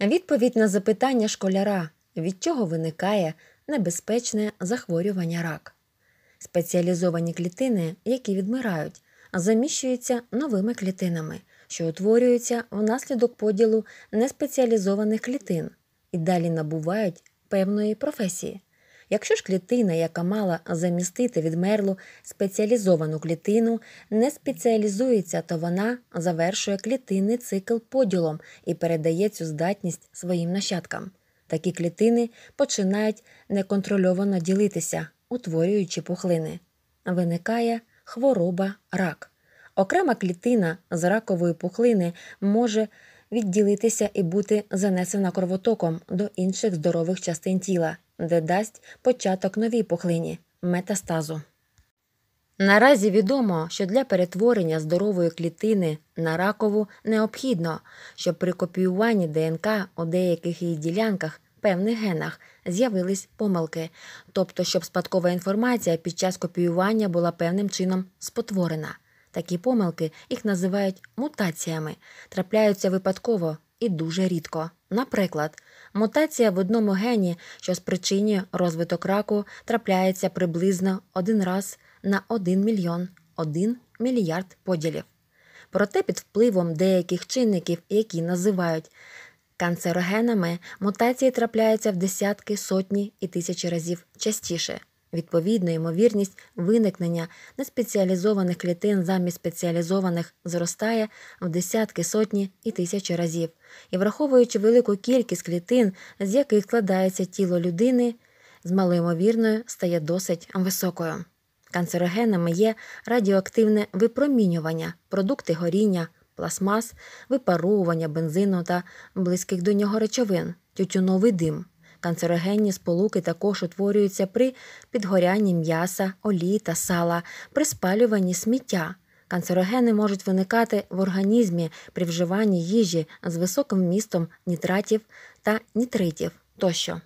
Відповідь на запитання школяра, від чого виникає небезпечне захворювання рак. Спеціалізовані клітини, які відмирають, заміщуються новими клітинами, що утворюються внаслідок поділу неспеціалізованих клітин і далі набувають певної професії. Якщо ж клітина, яка мала замістити відмерлу спеціалізовану клітину, не спеціалізується, то вона завершує клітинний цикл поділом і передає цю здатність своїм нащадкам. Такі клітини починають неконтрольовано ділитися, утворюючи пухлини. Виникає хвороба рак. Окрема клітина з ракової пухлини може відділитися і бути занесена кровотоком до інших здорових частин тіла де дасть початок новій пухлині метастазу. Наразі відомо, що для перетворення здорової клітини на ракову необхідно, щоб при копіюванні ДНК у деяких її ділянках певних генах з'явились помилки, тобто, щоб спадкова інформація під час копіювання була певним чином спотворена. Такі помилки їх називають мутаціями, трапляються випадково і дуже рідко. Наприклад, мутація в одному гені, що спричинює розвиток раку, трапляється приблизно один раз на 1 мільйон 1 мільярд поділів. Проте під впливом деяких чинників, які називають канцерогенами, мутації трапляються в десятки, сотні і тисячі разів частіше. Відповідно, ймовірність виникнення неспеціалізованих клітин замість спеціалізованих зростає в десятки, сотні і тисячі разів, і враховуючи велику кількість клітин, з яких складається тіло людини, з малоймовірною стає досить високою. Канцерогенами є радіоактивне випромінювання, продукти горіння, пластмас, випаровування бензину та близьких до нього речовин, тютюновий дим. Канцерогенні сполуки також утворюються при підгорянні м'яса, олії та сала, при спалюванні сміття. Канцерогени можуть виникати в організмі при вживанні їжі з високим містом нітратів та нітритів тощо.